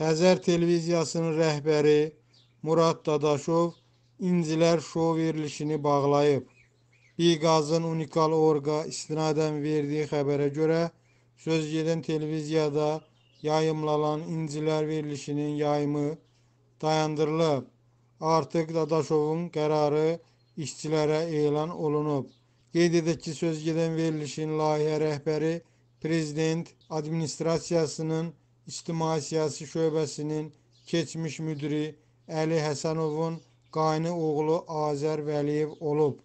Xəzər televiziyasının rəhbəri Murad Dadaşov İncilər şou verilişini bağlayıb. Biqazın unikal orqa istinadən verdiyi xəbərə görə söz gedən televiziyada yayımlanan İncilər verilişinin yayımı dayandırılıb. Artıq Dadaşovun qərarı işçilərə elan olunub. Qeyd edək ki, söz gedən verilişin layihə rəhbəri prezident administrasiyasının İctimai Siyasi Şöbəsinin keçmiş müdiri Əli Həsənovun qayni oğlu Azər Vəliyev olub.